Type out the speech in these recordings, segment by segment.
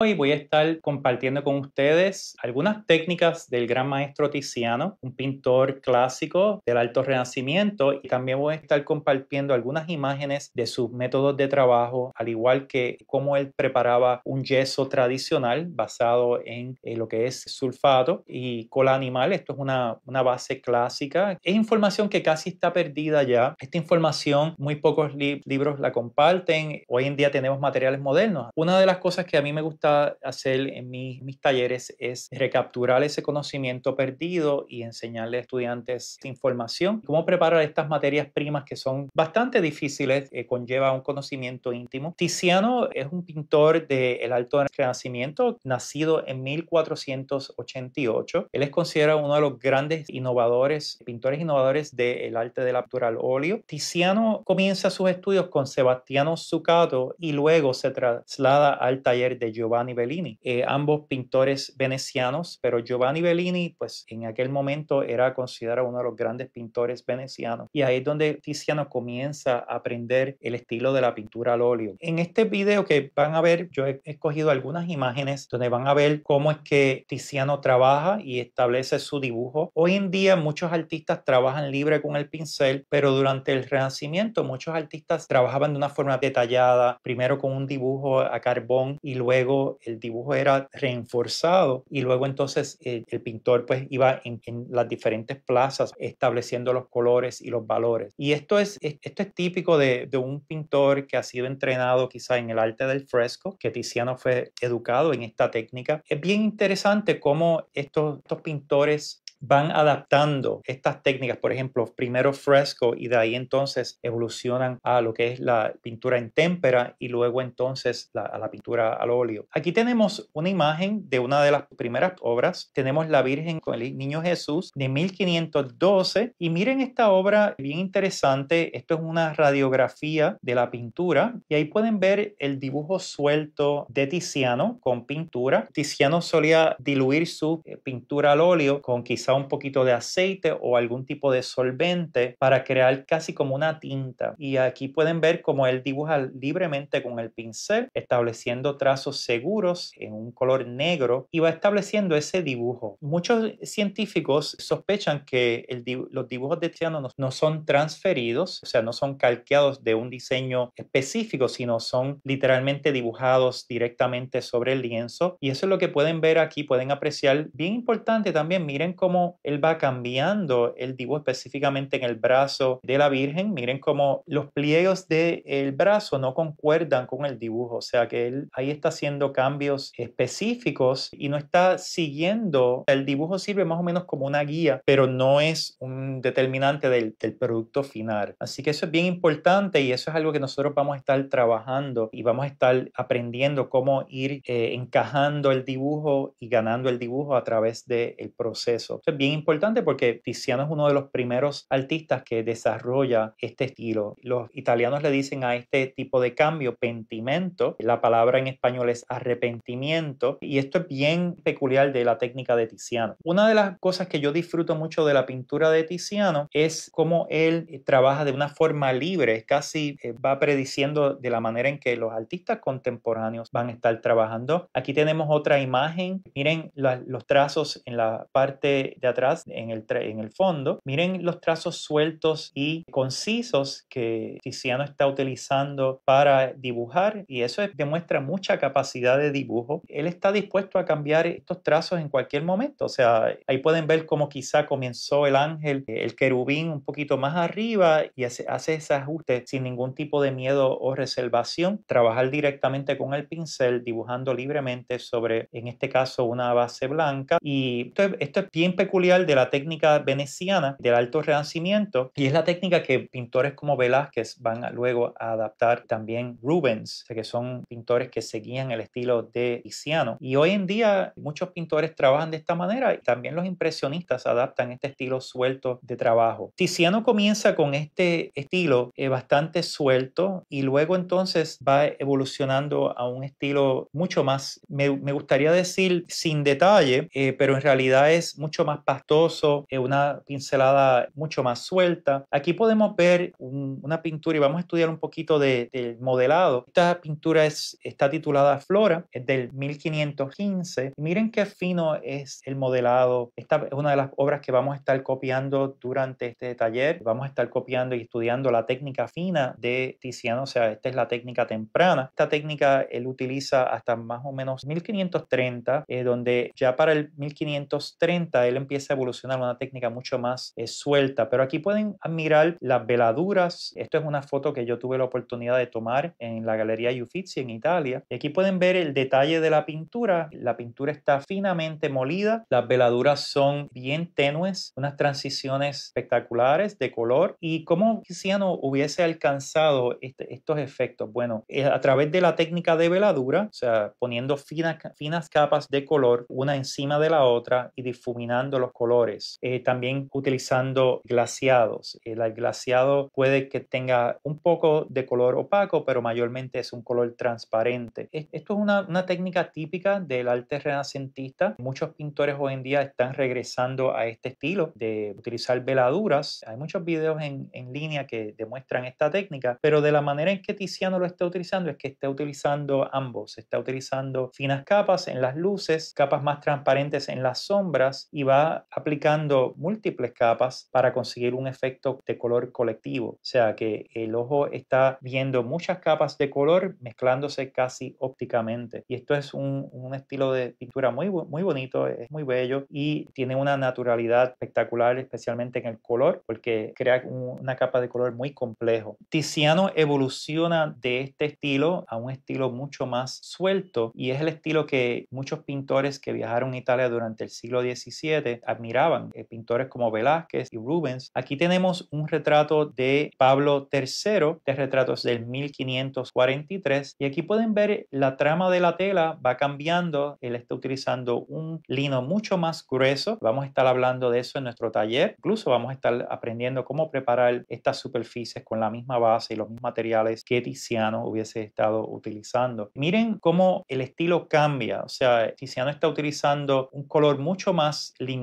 Hoy voy a estar compartiendo con ustedes algunas técnicas del gran maestro Tiziano, un pintor clásico del Alto Renacimiento, y también voy a estar compartiendo algunas imágenes de sus métodos de trabajo, al igual que cómo él preparaba un yeso tradicional basado en eh, lo que es sulfato y cola animal. Esto es una, una base clásica. Es información que casi está perdida ya. Esta información muy pocos libros la comparten. Hoy en día tenemos materiales modernos. Una de las cosas que a mí me gusta hacer en mis, mis talleres es recapturar ese conocimiento perdido y enseñarle a estudiantes información. Cómo preparar estas materias primas que son bastante difíciles, eh, conlleva un conocimiento íntimo. Tiziano es un pintor del Alto Renacimiento, nacido en 1488. Él es considerado uno de los grandes innovadores, pintores innovadores del arte de la pintura al óleo. Tiziano comienza sus estudios con Sebastiano Zucato y luego se traslada al taller de Giovanni Bellini, eh, ambos pintores venecianos, pero Giovanni Bellini, pues en aquel momento era considerado uno de los grandes pintores venecianos. Y ahí es donde Tiziano comienza a aprender el estilo de la pintura al óleo. En este video que van a ver, yo he escogido algunas imágenes donde van a ver cómo es que Tiziano trabaja y establece su dibujo. Hoy en día muchos artistas trabajan libre con el pincel, pero durante el Renacimiento muchos artistas trabajaban de una forma detallada, primero con un dibujo a carbón y luego el dibujo era reforzado y luego entonces eh, el, pintor pues iba en, las diferentes plazas estableciendo los colores y los valores. Y esto es, esto es típico de, un pintor que ha sido entrenado quizá en el arte del fresco, que Tiziano fue educado en esta técnica. Es bien interesante cómo estos, estos pintores van adaptando estas técnicas, por ejemplo, primero fresco y de ahí entonces evolucionan a lo que es la pintura en témpera y luego entonces a la pintura al óleo. Aquí tenemos una imagen de una de las primeras obras. Tenemos la Virgen con el Niño Jesús de 1512 y miren esta obra bien interesante. Esto es una radiografía de la pintura y ahí pueden ver el dibujo suelto de Tiziano con pintura. Tiziano solía diluir su eh, pintura al óleo con quizás un poquito de aceite o algún tipo de solvente para crear casi como una tinta. Y aquí pueden ver cómo él dibuja libremente con el pincel, estableciendo trazos seguros en un color negro y va estableciendo ese dibujo. Muchos científicos sospechan que los dibujos de Tiziano no, no son transferidos, o sea, no son calqueados de un diseño específico, sino son literalmente dibujados directamente sobre el lienzo. Y eso es lo que pueden ver aquí, pueden apreciar. Bien importante también, miren cómo él va cambiando el dibujo específicamente en el brazo de la Virgen. Miren cómo los pliegos del brazo no concuerdan con el dibujo, o sea que él ahí está haciendo cambios específicos y no está siguiendo. El dibujo sirve más o menos como una guía, pero no es un determinante del, producto final. Así que eso es bien importante y eso es algo que nosotros vamos a estar trabajando y vamos a estar aprendiendo cómo ir eh, encajando el dibujo y ganando el dibujo a través del proceso es bien importante porque Tiziano es uno de los primeros artistas que desarrolla este estilo. Los italianos le dicen a este tipo de cambio pentimento, la palabra en español es arrepentimiento, y esto es bien peculiar de la técnica de Tiziano. Una de las cosas que yo disfruto mucho de la pintura de Tiziano es cómo él eh, trabaja de una forma libre, casi eh, va prediciendo de la manera en que los artistas contemporáneos van a estar trabajando. Aquí tenemos otra imagen, miren los trazos en la parte de atrás en el, en el fondo. Miren los trazos sueltos y concisos que Tiziano está utilizando para dibujar y eso demuestra mucha capacidad de dibujo. Él está dispuesto a cambiar estos trazos en cualquier momento. O sea, ahí pueden ver cómo quizá comenzó el ángel, el querubín un poquito más arriba y hace, hace ese ajuste sin ningún tipo de miedo o reservación. Trabajar directamente con el pincel, dibujando libremente sobre, en este caso, una base blanca. Y esto, esto es bien peculiar peculiar de la técnica veneciana del alto renacimiento y es la técnica que pintores como Velázquez van luego a adaptar también Rubens, que son pintores que seguían el estilo de Tiziano. Y hoy en día muchos pintores trabajan de esta manera y también los impresionistas adaptan este estilo suelto de trabajo. Tiziano comienza con este estilo eh, bastante suelto y luego entonces va evolucionando a un estilo mucho más, me, me gustaría decir sin detalle, eh, pero en realidad es mucho más pastoso pastoso, una pincelada mucho más suelta. Aquí podemos ver una pintura y vamos a estudiar un poquito de, del modelado. Esta pintura es, está titulada Flora, es del 1515. Miren qué fino es el modelado. Esta es una de las obras que vamos a estar copiando durante este taller. Vamos a estar copiando y estudiando la técnica fina de Tiziano, o sea, esta es la técnica temprana. Esta técnica él utiliza hasta más o menos 1530, eh, donde ya para el 1530 él empieza a evolucionar una técnica mucho más eh, suelta. Pero aquí pueden admirar las veladuras. Esto es una foto que yo tuve la oportunidad de tomar en la Galería Uffizi en Italia. Y aquí pueden ver el detalle de la pintura. La pintura está finamente molida. Las veladuras son bien tenues, unas transiciones espectaculares de color. ¿Y cómo no hubiese alcanzado este, estos efectos? Bueno, eh, a través de la técnica de veladura, o sea, poniendo finas capas de color una encima de la otra y difuminando los colores, eh, también utilizando glaciados. El glaciado puede que tenga un poco de color opaco, pero mayormente es un color transparente. Esto es una, técnica típica del arte renacentista. Muchos pintores hoy en día están regresando a este estilo de utilizar veladuras. Hay muchos videos en, en línea que demuestran esta técnica, pero de la manera en que Tiziano lo está utilizando es que está utilizando ambos. Está utilizando finas capas en las luces, capas más transparentes en las sombras y va aplicando múltiples capas para conseguir un efecto de color colectivo. O sea que el ojo está viendo muchas capas de color mezclándose casi ópticamente. Y esto es un, estilo de pintura muy, muy bonito, es muy bello y tiene una naturalidad espectacular, especialmente en el color, porque crea una capa de color muy complejo. Tiziano evoluciona de este estilo a un estilo mucho más suelto y es el estilo que muchos pintores que viajaron a Italia durante el siglo XVII admiraban, eh, pintores como Velázquez y Rubens. Aquí tenemos un retrato de Pablo III, de retratos del 1543, y aquí pueden ver la trama de la tela va cambiando, él está utilizando un lino mucho más grueso, vamos a estar hablando de eso en nuestro taller, incluso vamos a estar aprendiendo cómo preparar estas superficies con la misma base y los mismos materiales que Tiziano hubiese estado utilizando. Miren cómo el estilo cambia, o sea, Tiziano está utilizando un color mucho más limpio,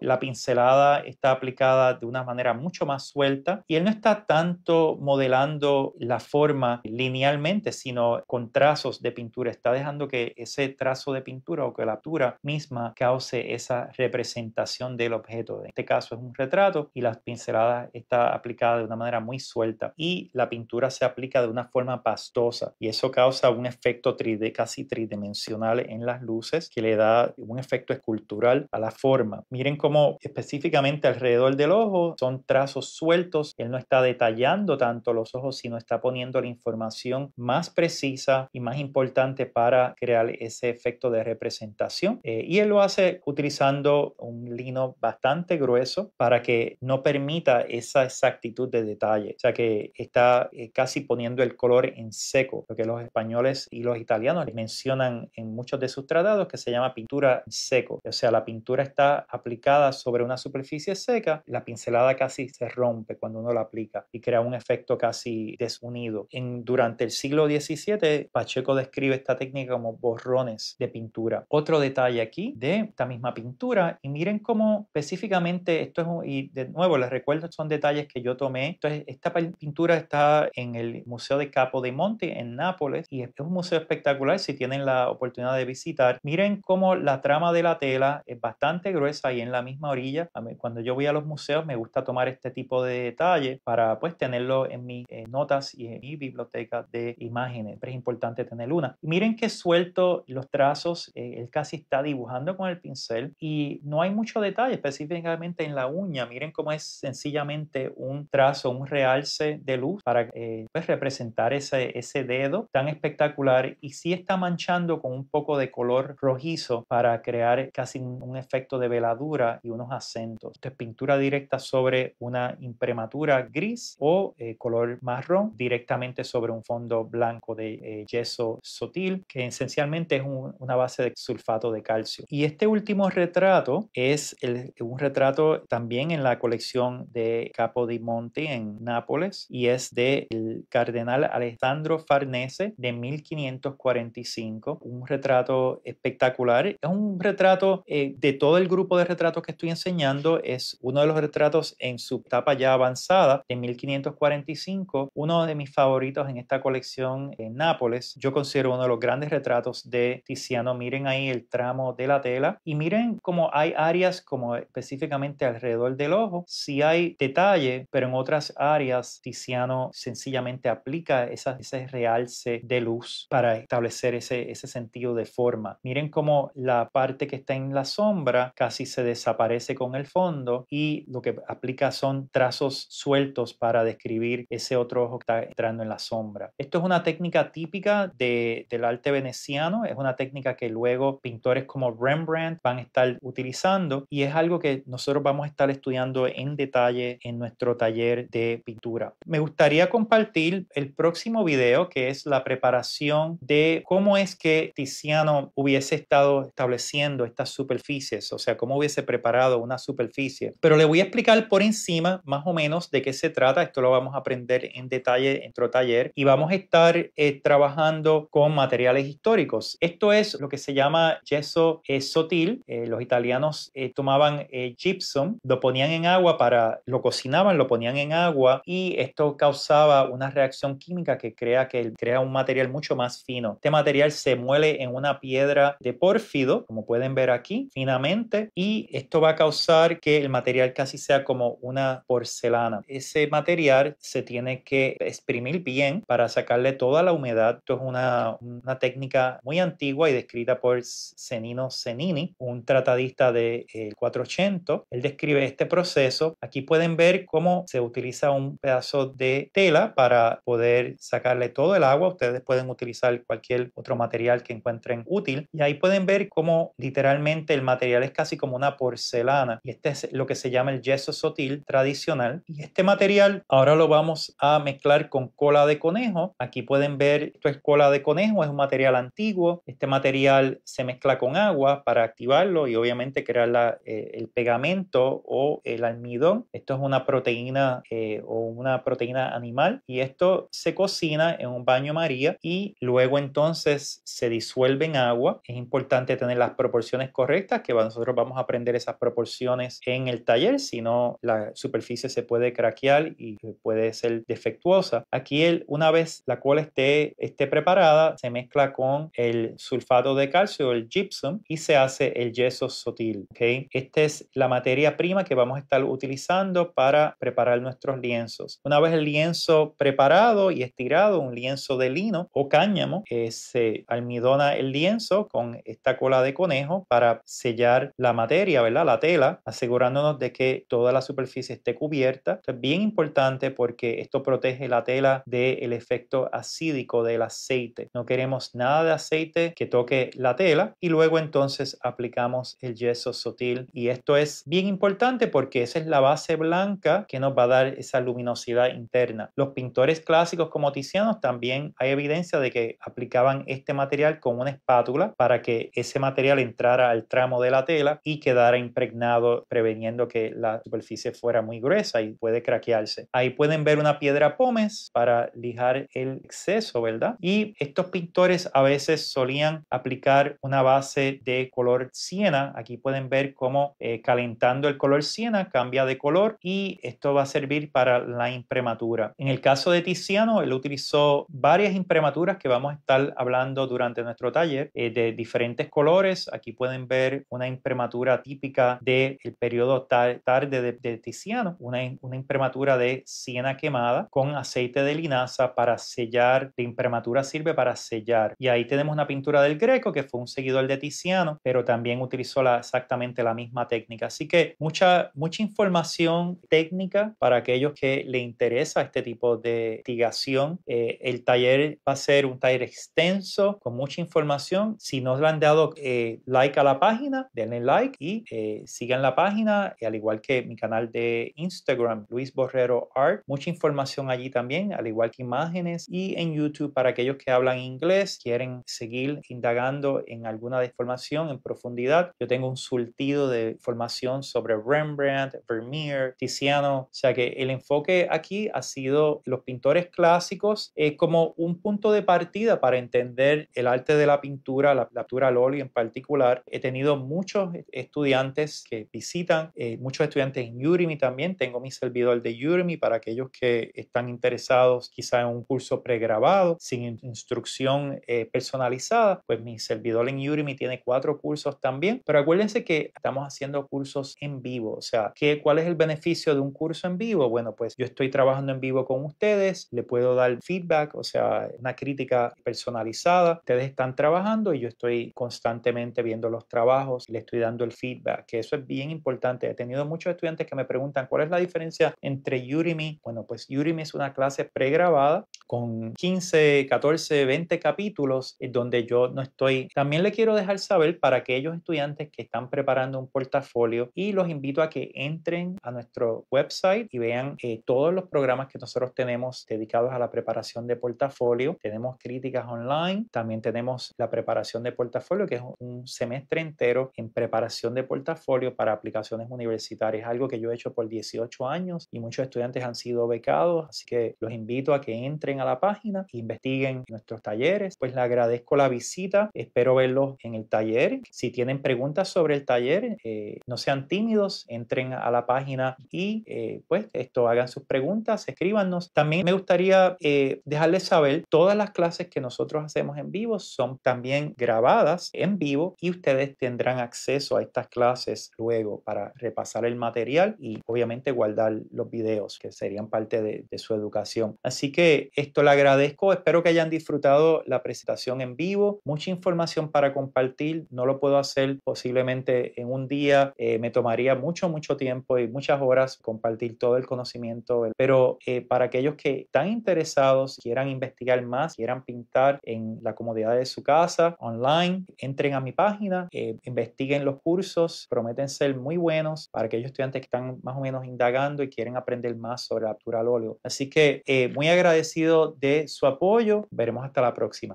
la pincelada está aplicada de una manera mucho más suelta y él no está tanto modelando la forma linealmente, sino con trazos de pintura, está dejando que ese trazo de pintura o que la pintura misma cause esa representación del objeto. En este caso es un retrato y la pincelada está aplicada de una manera muy suelta y la pintura se aplica de una forma pastosa y eso causa un efecto casi tridimensional en las luces que le da un efecto escultural a la forma Miren cómo específicamente alrededor del ojo son trazos sueltos. Él no está detallando tanto los ojos, sino está poniendo la información más precisa y más importante para crear ese efecto de representación. Eh, y él lo hace utilizando un lino bastante grueso para que no permita esa exactitud de detalle. O sea que está eh, casi poniendo el color en seco, lo que los españoles y los italianos mencionan en muchos de sus tratados que se llama pintura en seco. O sea, la pintura está aplicada sobre una superficie seca, la pincelada casi se rompe cuando uno la aplica y crea un efecto casi desunido. durante el siglo XVII, Pacheco describe esta técnica como borrones de pintura. Otro detalle aquí de esta misma pintura y miren cómo específicamente esto es, y de nuevo les recuerdo, son detalles que yo tomé. Entonces, esta pintura está en el Museo de Capo de Monte en Nápoles y es un museo espectacular si tienen la oportunidad de visitar. Miren cómo la trama de la tela es bastante gruesa pues, ahí en la misma orilla. Cuando yo voy a los museos me gusta tomar este tipo de detalle para pues tenerlo en mis eh, notas y en mi biblioteca de imágenes. Pero es importante tener una. miren que suelto los trazos, eh, él casi está dibujando con el pincel y no hay mucho detalle específicamente en la uña. Miren cómo es sencillamente un trazo, un realce de luz para eh, pues, representar ese, ese dedo tan espectacular y sí está manchando con un poco de color rojizo para crear casi un efecto de veladura y unos acentos. es pintura directa sobre una imprematura gris o eh, color marrón, directamente sobre un fondo blanco de eh, yeso sutil, que esencialmente es una base de sulfato de calcio. Y este último retrato es un retrato también en la colección de Capodimonte en Nápoles y es del cardenal Alessandro Farnese de 1545, un retrato espectacular. Es un retrato eh, de todo el grupo de retratos que estoy enseñando es uno de los retratos en su etapa ya avanzada, en 1545, uno de mis favoritos en esta colección en Nápoles. Yo considero uno de los grandes retratos de Tiziano. Miren ahí el tramo de la tela y miren cómo hay áreas como específicamente alrededor del ojo, si hay detalle, pero en otras áreas Tiziano sencillamente aplica esa, ese realce de luz para establecer ese, ese sentido de forma. Miren cómo la parte que está en la sombra casi si se desaparece con el fondo y lo que aplica son trazos sueltos para describir ese otro ojo que está entrando en la sombra. Esto es una técnica típica de, del arte veneciano, es una técnica que luego pintores como Rembrandt van a estar utilizando y es algo que nosotros vamos a estar estudiando en detalle en nuestro taller de pintura. Me gustaría compartir el próximo video que es la preparación de cómo es que Tiziano hubiese estado estableciendo estas superficies, o sea, cómo hubiese preparado una superficie. Pero le voy a explicar por encima más o menos de qué se trata. Esto lo vamos a aprender en detalle en otro taller y vamos a estar eh, trabajando con materiales históricos. Esto es lo que se llama yeso eh, sotil. Eh, los italianos eh, tomaban gypsum, lo ponían en agua para, lo cocinaban, lo ponían en agua y esto causaba una reacción química que crea que crea un material mucho más fino. Este material se muele en una piedra de pórfido, como pueden ver aquí, finamente y esto va a causar que el material casi sea como una porcelana. Ese material se tiene que exprimir bien para sacarle toda la humedad. Esto es una, una técnica muy antigua y descrita por Zenino Zenini, un tratadista del de, eh, Él describe este proceso. Aquí pueden ver cómo se utiliza un pedazo de tela para poder sacarle todo el agua. Ustedes pueden utilizar cualquier otro material que encuentren útil y ahí pueden ver cómo literalmente el material es casi como como una porcelana y este es lo que se llama el yeso sotil tradicional y este material ahora lo vamos a mezclar con cola de conejo aquí pueden ver esto es cola de conejo es un material antiguo este material se mezcla con agua para activarlo y obviamente crear la, eh, el pegamento o el almidón esto es una proteína eh, o una proteína animal y esto se cocina en un baño maría y luego entonces se disuelve en agua es importante tener las proporciones correctas que nosotros vamos aprender esas proporciones en el taller, sino la superficie se puede craquear y puede ser defectuosa. Aquí, el, una vez la cola esté, esté preparada, se mezcla con el sulfato de calcio, el gypsum, y se hace el yeso sutil. ¿okay? Esta es la materia prima que vamos a estar utilizando para preparar nuestros lienzos. Una vez el lienzo preparado y estirado, un lienzo de lino o cáñamo, eh, se almidona el lienzo con esta cola de conejo para sellar la materia materia, La tela, asegurándonos de que toda la superficie esté cubierta. Esto es bien importante porque esto protege la tela del efecto acídico del aceite. No queremos nada de aceite que toque la tela y luego entonces aplicamos el yeso sutil y esto es bien importante porque esa es la base blanca que nos va a dar esa luminosidad interna. Los pintores clásicos como Tiziano también hay evidencia de que aplicaban este material con una espátula para que ese material entrara al tramo de la tela y quedara impregnado preveniendo que la superficie fuera muy gruesa y puede craquearse. Ahí pueden ver una piedra pómez para lijar el exceso, ¿verdad? Y estos pintores a veces solían aplicar una base de color siena. Aquí pueden ver cómo eh, calentando el color siena cambia de color y esto va a servir para la imprematura. En el caso de Tiziano, él utilizó varias imprematuras que vamos a estar hablando durante nuestro taller eh, de diferentes colores. Aquí pueden ver una imprematura típica del de periodo tarde de, Tiziano, una, una, de siena quemada con aceite de linaza para sellar, la imprimatura sirve para sellar. Y ahí tenemos una pintura del Greco que fue un seguidor de Tiziano, pero también utilizó exactamente la misma técnica. Así que mucha, mucha información técnica para aquellos que le interesa este tipo de investigación. Eh, el taller va a ser un taller extenso con mucha información. Si no le han dado eh, like a la página, denle like y eh, sigan la página, al igual que mi canal de Instagram, Luis Borrero Art. Mucha información allí también, al igual que imágenes y en YouTube para aquellos que hablan inglés, quieren seguir indagando en alguna información en profundidad. Yo tengo un surtido de información sobre Rembrandt, Vermeer, Tiziano, o sea que el enfoque aquí ha sido los pintores clásicos eh, como un punto de partida para entender el arte de la pintura, la, pintura loli en particular. He tenido muchos estudiantes que visitan, eh, muchos estudiantes en Udemy también. Tengo mi servidor de Udemy para aquellos que están interesados quizá en un curso pregrabado sin instrucción eh, personalizada. Pues mi servidor en Udemy tiene cuatro cursos también. Pero acuérdense que estamos haciendo cursos en vivo. O sea, ¿qué, ¿cuál es el beneficio de un curso en vivo? Bueno, pues yo estoy trabajando en vivo con ustedes, le puedo dar feedback, o sea, una crítica personalizada. Ustedes están trabajando y yo estoy constantemente viendo los trabajos, le estoy dando el feedback, que eso es bien importante. He tenido muchos estudiantes que me preguntan cuál es la diferencia entre Udemy. Bueno, pues Udemy es una clase pregrabada con 15, 14, 20 capítulos eh, donde yo no estoy. También le quiero dejar saber para aquellos estudiantes que están preparando un portafolio y los invito a que entren a nuestro website y vean eh, todos los programas que nosotros tenemos dedicados a la preparación de portafolio. Tenemos críticas online, también tenemos la preparación de portafolio, que es un semestre entero en preparación de portafolio para aplicaciones universitarias, algo que yo he hecho por 18 años y muchos estudiantes han sido becados, así que los invito a que entren a la página e investiguen nuestros talleres. Pues le agradezco la visita, espero verlos en el taller. Si tienen preguntas sobre el taller, eh, no sean tímidos, entren a la página y eh, pues esto, hagan sus preguntas, escríbanos. También me gustaría eh, dejarles saber, todas las clases que nosotros hacemos en vivo son también grabadas en vivo y ustedes tendrán acceso a estas clases luego para repasar el material y obviamente guardar los videos que serían parte de, su educación. Así que esto le agradezco, espero que hayan disfrutado la presentación en vivo, mucha información para compartir, no lo puedo hacer posiblemente en un día, eh, me tomaría mucho, mucho tiempo y muchas horas compartir todo el conocimiento, pero eh, para aquellos que están interesados, quieran investigar más, quieran pintar en la comodidad de su casa, online, entren a mi página, eh, investiguen los cursos, cursos prometen ser muy buenos para aquellos estudiantes que están más o menos indagando y quieren aprender más sobre la óleo. Así que eh, muy agradecido de su apoyo. Veremos hasta la próxima.